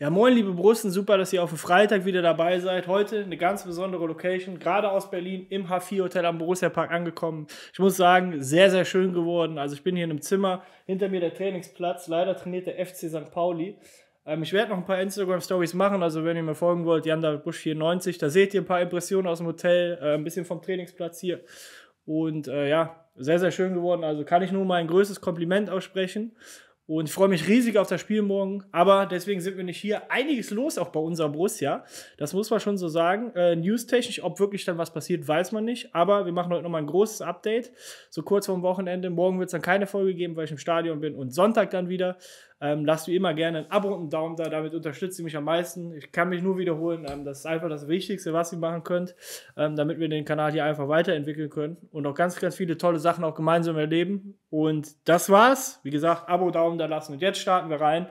Ja, moin, liebe Brusten, super, dass ihr auf dem Freitag wieder dabei seid. Heute eine ganz besondere Location, gerade aus Berlin im H4-Hotel am Borussia Park angekommen. Ich muss sagen, sehr, sehr schön geworden. Also, ich bin hier in einem Zimmer, hinter mir der Trainingsplatz. Leider trainiert der FC St. Pauli. Ähm, ich werde noch ein paar Instagram-Stories machen, also, wenn ihr mir folgen wollt, Janda-Busch94, da seht ihr ein paar Impressionen aus dem Hotel, äh, ein bisschen vom Trainingsplatz hier. Und äh, ja, sehr, sehr schön geworden. Also, kann ich nur mal ein größtes Kompliment aussprechen. Und ich freue mich riesig auf das Spiel morgen. Aber deswegen sind wir nicht hier. Einiges los auch bei unserer Borussia. Das muss man schon so sagen. Äh, News-technisch, ob wirklich dann was passiert, weiß man nicht. Aber wir machen heute nochmal ein großes Update. So kurz vorm Wochenende. Morgen wird es dann keine Folge geben, weil ich im Stadion bin. Und Sonntag dann wieder. Ähm, lasst wie immer gerne ein Abo und einen Daumen da, damit unterstützt ihr mich am meisten. Ich kann mich nur wiederholen, ähm, das ist einfach das Wichtigste, was ihr machen könnt, ähm, damit wir den Kanal hier einfach weiterentwickeln können und auch ganz, ganz viele tolle Sachen auch gemeinsam erleben. Und das war's. Wie gesagt, Abo, Daumen da lassen und jetzt starten wir rein.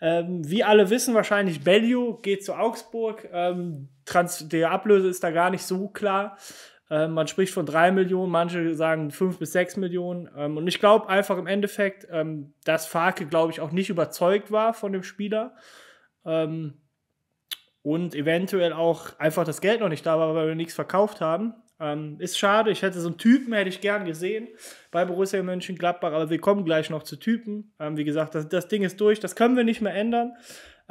Ähm, wie alle wissen wahrscheinlich, Bellio geht zu Augsburg. Ähm, Trans der Ablöse ist da gar nicht so klar. Ähm, man spricht von 3 Millionen, manche sagen 5 bis 6 Millionen. Ähm, und ich glaube einfach im Endeffekt, ähm, dass Farke, glaube ich, auch nicht überzeugt war von dem Spieler. und eventuell auch einfach das Geld noch nicht da war, weil wir nichts verkauft haben. ist schade, ich hätte so einen Typen, hätte ich gern gesehen bei Borussia Mönchengladbach, aber wir kommen gleich noch zu Typen. wie gesagt, das, das Ding ist durch, das können wir nicht mehr ändern.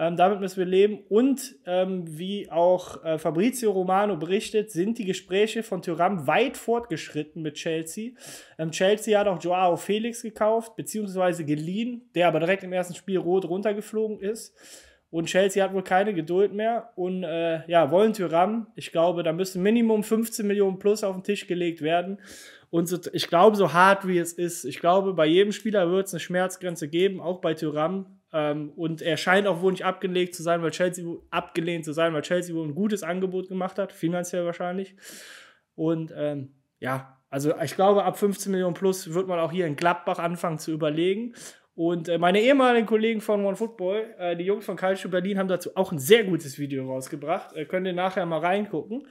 Ähm, damit müssen wir leben. Und ähm, wie auch äh, Fabrizio Romano berichtet, sind die Gespräche von Thuram weit fortgeschritten mit Chelsea. Ähm, Chelsea hat auch Joao Felix gekauft, beziehungsweise geliehen, der aber direkt im ersten Spiel rot runtergeflogen ist. Und Chelsea hat wohl keine Geduld mehr und äh, ja, wollen Thuram. Ich glaube, da müssen Minimum 15 Millionen plus auf den Tisch gelegt werden. Und so, ich glaube, so hart wie es ist, ich glaube, bei jedem Spieler wird es eine Schmerzgrenze geben, auch bei Thuram. Ähm, und er scheint auch wohl nicht abgelehnt zu sein, weil Chelsea abgelehnt zu sein, weil Chelsea wohl ein gutes Angebot gemacht hat, finanziell wahrscheinlich. Und ähm, ja, also ich glaube, ab 15 Millionen plus wird man auch hier in Gladbach anfangen zu überlegen. Und äh, meine ehemaligen Kollegen von OneFootball, äh, die Jungs von Calcio Berlin, haben dazu auch ein sehr gutes Video rausgebracht. Äh, könnt ihr nachher mal reingucken.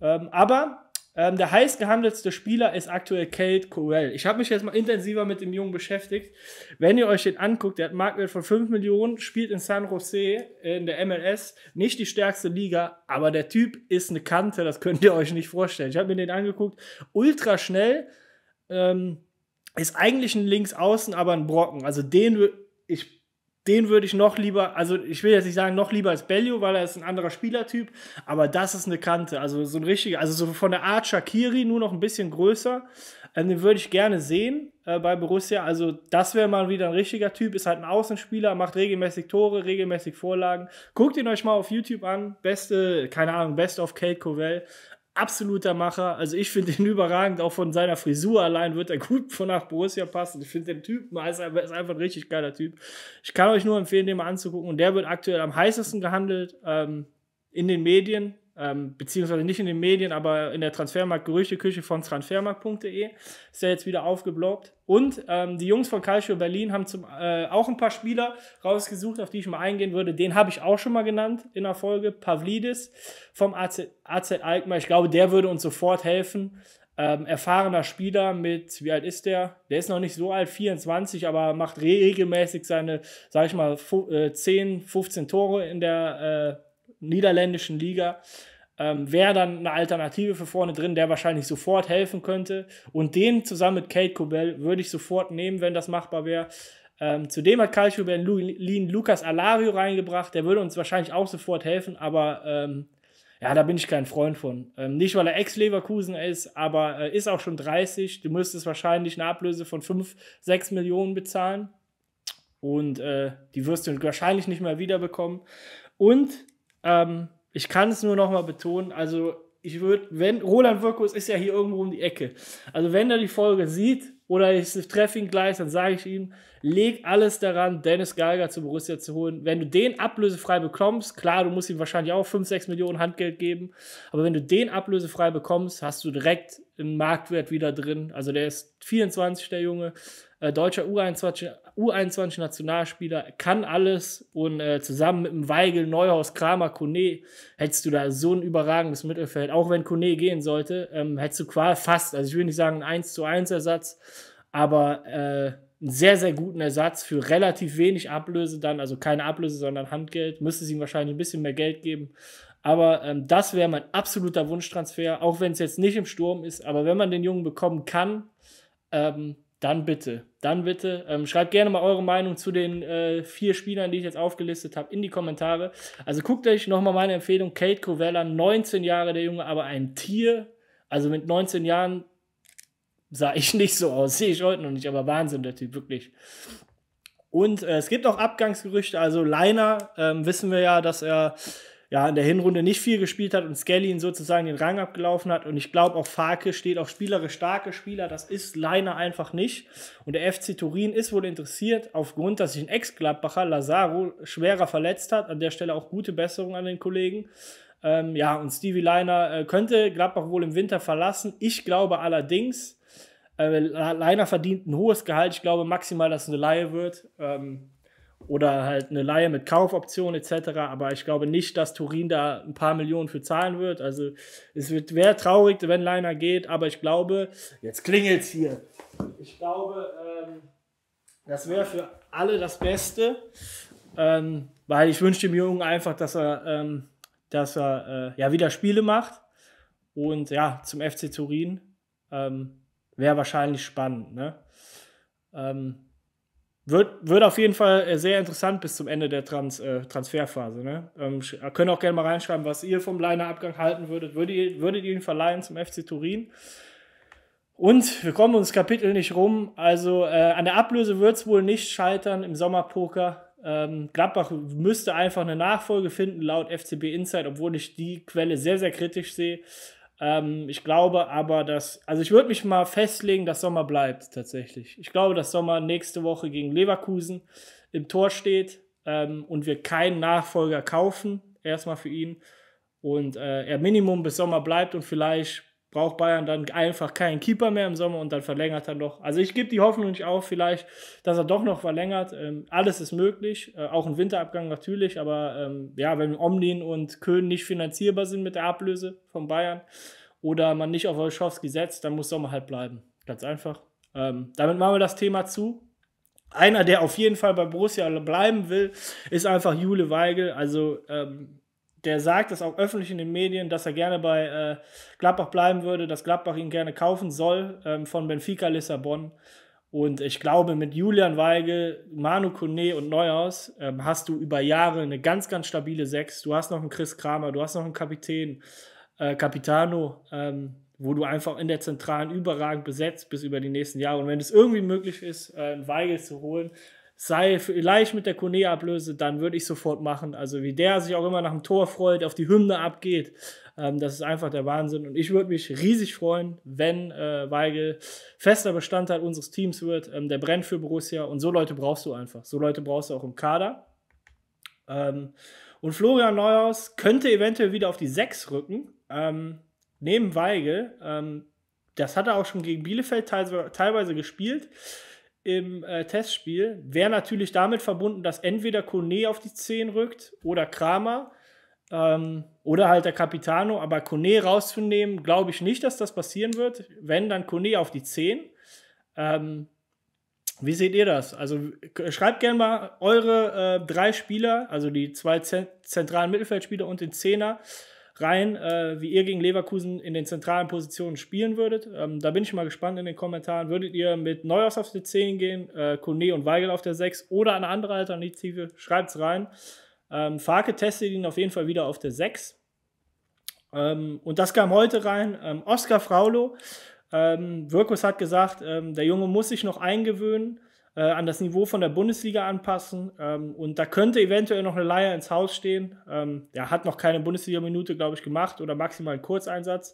Ähm, aber ähm, der heiß gehandelste Spieler ist aktuell Kate Corell. Ich habe mich jetzt mal intensiver mit dem Jungen beschäftigt. Wenn ihr euch den anguckt, der hat einen Marktwert von 5 Millionen, spielt in San Jose äh, in der MLS, nicht die stärkste Liga, aber der Typ ist eine Kante, das könnt ihr euch nicht vorstellen. Ich habe mir den angeguckt, ultra schnell, ähm, ist eigentlich ein Linksaußen, aber ein Brocken. Also den, ich den würde ich noch lieber, also ich will jetzt nicht sagen noch lieber als Bellio, weil er ist ein anderer Spielertyp, aber das ist eine Kante, also so ein richtiger, also so von der Art Shakiri, nur noch ein bisschen größer, ähm, den würde ich gerne sehen äh, bei Borussia, also das wäre mal wieder ein richtiger Typ, ist halt ein Außenspieler, macht regelmäßig Tore, regelmäßig Vorlagen, guckt ihn euch mal auf YouTube an, beste, keine Ahnung, Best of Kate Covell, absoluter Macher. Also ich finde ihn überragend, auch von seiner Frisur allein wird er gut von nach Borussia passen. Ich finde den Typen, er ist einfach ein richtig geiler Typ. Ich kann euch nur empfehlen, den mal anzugucken. Und der wird aktuell am heißesten gehandelt ähm, in den Medien ähm, beziehungsweise nicht in den Medien, aber in der Transfermarkt-Gerüchteküche von transfermarkt.de ist ja jetzt wieder aufgeblockt. Und ähm, die Jungs von Calcio Berlin haben zum, äh, auch ein paar Spieler rausgesucht, auf die ich mal eingehen würde. Den habe ich auch schon mal genannt in der Folge, Pavlidis vom AZ, AZ Alkmaar. Ich glaube, der würde uns sofort helfen. Ähm, erfahrener Spieler mit, wie alt ist der? Der ist noch nicht so alt, 24, aber macht regelmäßig seine, sag ich mal, 10, 15 äh, Tore in der äh, niederländischen Liga. Ähm, Wäre dann eine Alternative für vorne drin, der wahrscheinlich sofort helfen könnte. Und den zusammen mit Kate Kobel würde ich sofort nehmen, wenn das machbar wäre. Ähm, zudem hat Calcio Ben Lin Lucas Alario reingebracht. Der würde uns wahrscheinlich auch sofort helfen, aber ähm, ja, da bin ich kein Freund von. Ähm, nicht, weil er Ex-Leverkusen ist, aber äh, ist auch schon 30. Du müsstest wahrscheinlich eine Ablöse von 5, 6 Millionen bezahlen. Und äh, die wirst du wahrscheinlich nicht mehr wiederbekommen. Und ähm, ich kann es nur noch mal betonen. Also, ich würde, wenn, Roland Wirkus ist ja hier irgendwo um die Ecke. Also, wenn er die Folge sieht oder ich treffe ihn gleich, dann sage ich ihm, leg alles daran, Dennis Geiger zu Borussia zu holen. Wenn du den ablösefrei bekommst, klar, du musst ihm wahrscheinlich auch 5, 6 Millionen Handgeld geben, aber wenn du den ablösefrei bekommst, hast du direkt einen Marktwert wieder drin. Also, der ist 24, der Junge, äh, deutscher U21, U21-Nationalspieler, kann alles und äh, zusammen mit dem Weigel, Neuhaus, Kramer, Kone hättest du da so ein überragendes Mittelfeld. Auch wenn Kone gehen sollte, ähm, hättest du quasi fast, also ich würde nicht sagen einen 1 zu 1 Ersatz, aber äh, einen sehr, sehr guten Ersatz für relativ wenig Ablöse dann, also keine Ablöse, sondern Handgeld. Müsste sie ihm wahrscheinlich ein bisschen mehr Geld geben. Aber ähm, das wäre mein absoluter Wunschtransfer, auch wenn es jetzt nicht im Sturm ist. Aber wenn man den Jungen bekommen kann, ähm, dann bitte, dann bitte. Ähm, schreibt gerne mal eure Meinung zu den äh, vier Spielern, die ich jetzt aufgelistet habe, in die Kommentare. Also guckt euch nochmal meine Empfehlung, Kate Covella, 19 Jahre der Junge, aber ein Tier. Also mit 19 Jahren sah ich nicht so aus, sehe ich heute noch nicht, aber Wahnsinn der Typ, wirklich. Und äh, es gibt auch Abgangsgerüchte, also Leiner ähm, wissen wir ja, dass er ja, in der Hinrunde nicht viel gespielt hat und Skelly ihn sozusagen den Rang abgelaufen hat. Und ich glaube, auch Farke steht auf spielerisch starke Spieler. Das ist Leiner einfach nicht. Und der FC Turin ist wohl interessiert, aufgrund, dass sich ein Ex-Gladbacher, Lazaro, schwerer verletzt hat. An der Stelle auch gute Besserung an den Kollegen. Ähm, ja, und Stevie Leiner äh, könnte Gladbach wohl im Winter verlassen. Ich glaube allerdings, äh, Leiner verdient ein hohes Gehalt. Ich glaube maximal, dass es eine Laie wird. Ähm, oder halt eine Laie mit Kaufoption etc. Aber ich glaube nicht, dass Turin da ein paar Millionen für zahlen wird. Also es wird wäre traurig, wenn Leiner geht, aber ich glaube, jetzt klingelt's hier. Ich glaube, ähm, das wäre für alle das Beste, ähm, weil ich wünsche dem Jungen einfach, dass er, ähm, dass er äh, ja wieder Spiele macht und ja zum FC Turin ähm, wäre wahrscheinlich spannend. Ne? Ähm, wird, wird auf jeden Fall äh, sehr interessant bis zum Ende der Trans, äh, Transferphase. Ne? Ähm, könnt auch gerne mal reinschreiben, was ihr vom liner halten würdet. Würdet ihr, würdet ihr ihn verleihen zum FC Turin? Und wir kommen ums Kapitel nicht rum. Also äh, an der Ablöse wird es wohl nicht scheitern im Sommerpoker. Ähm, Gladbach müsste einfach eine Nachfolge finden, laut FCB Insight, obwohl ich die Quelle sehr, sehr kritisch sehe. Ähm, ich glaube aber, dass, also ich würde mich mal festlegen, dass Sommer bleibt tatsächlich. Ich glaube, dass Sommer nächste Woche gegen Leverkusen im Tor steht ähm, und wir keinen Nachfolger kaufen, erstmal für ihn. Und äh, er Minimum bis Sommer bleibt und vielleicht braucht Bayern dann einfach keinen Keeper mehr im Sommer und dann verlängert er noch. Also ich gebe die Hoffnung nicht auf, vielleicht, dass er doch noch verlängert. Ähm, alles ist möglich, äh, auch ein Winterabgang natürlich, aber ähm, ja, wenn Omlin und Köln nicht finanzierbar sind mit der Ablöse von Bayern oder man nicht auf Olschowski setzt, dann muss Sommer halt bleiben. Ganz einfach. Ähm, damit machen wir das Thema zu. Einer, der auf jeden Fall bei Borussia bleiben will, ist einfach Jule Weigel. Also ähm, der sagt das auch öffentlich in den Medien, dass er gerne bei äh, Gladbach bleiben würde, dass Gladbach ihn gerne kaufen soll ähm, von Benfica Lissabon. Und ich glaube, mit Julian Weigel, Manu Kone und Neuhaus ähm, hast du über Jahre eine ganz, ganz stabile Sechs. Du hast noch einen Chris Kramer, du hast noch einen Kapitän, äh, Capitano, ähm, wo du einfach in der Zentralen überragend besetzt bis über die nächsten Jahre. Und wenn es irgendwie möglich ist, äh, Weigel zu holen, sei vielleicht mit der Kone-Ablöse, dann würde ich sofort machen. Also wie der sich auch immer nach dem Tor freut, auf die Hymne abgeht, ähm, das ist einfach der Wahnsinn. Und ich würde mich riesig freuen, wenn äh, Weigel fester Bestandteil unseres Teams wird. Ähm, der brennt für Borussia und so Leute brauchst du einfach. So Leute brauchst du auch im Kader. Ähm, und Florian Neuhaus könnte eventuell wieder auf die 6 rücken, ähm, neben Weigel. Ähm, das hat er auch schon gegen Bielefeld teilweise gespielt im äh, Testspiel, wäre natürlich damit verbunden, dass entweder Kone auf die 10 rückt oder Kramer ähm, oder halt der Capitano, aber Kone rauszunehmen, glaube ich nicht, dass das passieren wird. Wenn, dann Kone auf die 10. Ähm, wie seht ihr das? Also schreibt gerne mal eure äh, drei Spieler, also die zwei zentralen Mittelfeldspieler und den Zehner, rein, äh, wie ihr gegen Leverkusen in den zentralen Positionen spielen würdet. Ähm, da bin ich mal gespannt in den Kommentaren. Würdet ihr mit Neuhaus auf der 10 gehen, äh, Kone und Weigel auf der 6 oder eine andere Alternative? Schreibt's rein. Ähm, Farke testet ihn auf jeden Fall wieder auf der 6. Ähm, und das kam heute rein. Ähm, Oskar Fraulo. Ähm, Wirkus hat gesagt, ähm, der Junge muss sich noch eingewöhnen äh, an das Niveau von der Bundesliga anpassen. Ähm, und da könnte eventuell noch eine Leier ins Haus stehen. Ähm, er hat noch keine Bundesliga-Minute, glaube ich, gemacht oder maximal einen Kurzeinsatz.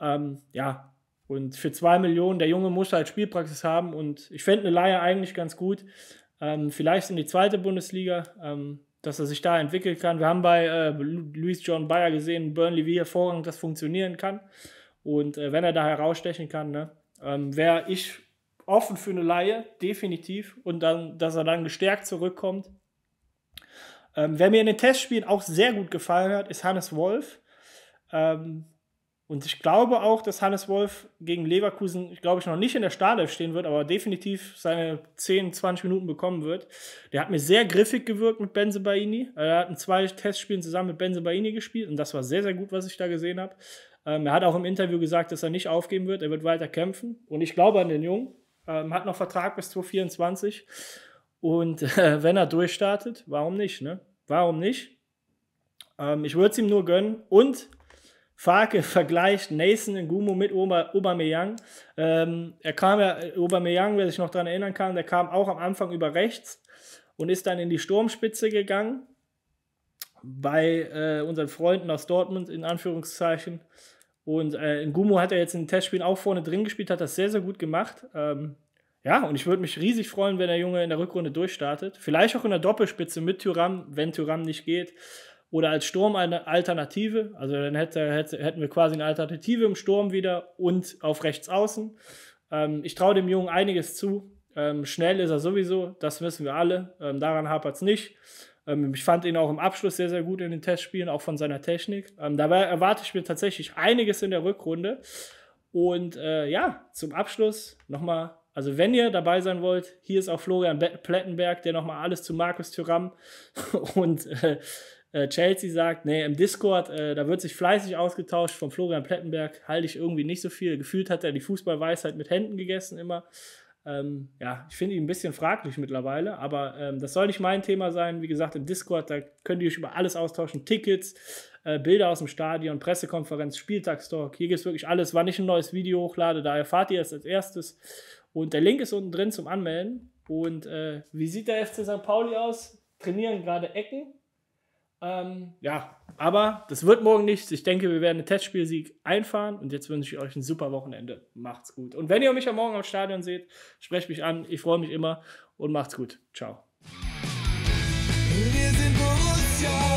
Ähm, ja, und für zwei Millionen, der Junge muss halt Spielpraxis haben. Und ich fände eine Leier eigentlich ganz gut. Ähm, vielleicht in die zweite Bundesliga, ähm, dass er sich da entwickeln kann. Wir haben bei äh, Luis John Bayer gesehen, Burnley, wie hervorragend das funktionieren kann. Und äh, wenn er da herausstechen kann, ne, ähm, wäre ich offen für eine Laie, definitiv. Und dann, dass er dann gestärkt zurückkommt. Ähm, wer mir in den Testspielen auch sehr gut gefallen hat, ist Hannes Wolf. Ähm, und ich glaube auch, dass Hannes Wolf gegen Leverkusen, ich glaube ich, noch nicht in der Startelf stehen wird, aber definitiv seine 10, 20 Minuten bekommen wird. Der hat mir sehr griffig gewirkt mit Benze Baini. Er hat in zwei Testspielen zusammen mit Benze Baini gespielt und das war sehr, sehr gut, was ich da gesehen habe. Ähm, er hat auch im Interview gesagt, dass er nicht aufgeben wird, er wird weiter kämpfen. Und ich glaube an den Jungen. Ähm, hat noch Vertrag bis 2024. Und äh, wenn er durchstartet, warum nicht? Ne? Warum nicht? Ähm, ich würde es ihm nur gönnen. Und Farke vergleicht Nathan Ngumu mit Oba, Aubameyang. Ähm, er kam ja, äh, Aubameyang, wer sich noch daran erinnern kann, der kam auch am Anfang über rechts und ist dann in die Sturmspitze gegangen bei äh, unseren Freunden aus Dortmund, in Anführungszeichen. Und äh, Ngumu hat er jetzt in den Testspielen auch vorne drin gespielt, hat das sehr, sehr gut gemacht. Ähm, ja, und ich würde mich riesig freuen, wenn der Junge in der Rückrunde durchstartet. Vielleicht auch in der Doppelspitze mit Tyram, wenn Tyram nicht geht. Oder als Sturm eine Alternative. Also dann hätte, hätte, hätten wir quasi eine Alternative im Sturm wieder und auf rechts außen. Ähm, ich traue dem Jungen einiges zu. Ähm, schnell ist er sowieso, das wissen wir alle. Ähm, daran hapert es nicht. Ähm, ich fand ihn auch im Abschluss sehr, sehr gut in den Testspielen, auch von seiner Technik. Ähm, dabei erwarte ich mir tatsächlich einiges in der Rückrunde. Und äh, ja, zum Abschluss nochmal, also wenn ihr dabei sein wollt, hier ist auch Florian Plettenberg, der nochmal alles zu Markus Thüram und äh, äh, Chelsea sagt, nee, im Discord, äh, da wird sich fleißig ausgetauscht von Florian Plettenberg, halte ich irgendwie nicht so viel. Gefühlt hat er die Fußballweisheit mit Händen gegessen immer. Ähm, ja, ich finde ihn ein bisschen fraglich mittlerweile, aber ähm, das soll nicht mein Thema sein. Wie gesagt, im Discord, da könnt ihr euch über alles austauschen: Tickets, äh, Bilder aus dem Stadion, Pressekonferenz, Spieltagstalk. Hier gibt es wirklich alles. Wann ich ein neues Video hochlade, da erfahrt ihr es als erstes. Und der Link ist unten drin zum Anmelden. Und äh, wie sieht der FC St. Pauli aus? Trainieren gerade Ecken. Ähm, ja, aber das wird morgen nichts. Ich denke, wir werden einen Testspielsieg einfahren. Und jetzt wünsche ich euch ein super Wochenende. Macht's gut. Und wenn ihr mich am Morgen am Stadion seht, sprecht mich an. Ich freue mich immer und macht's gut. Ciao. Wir sind Borussia.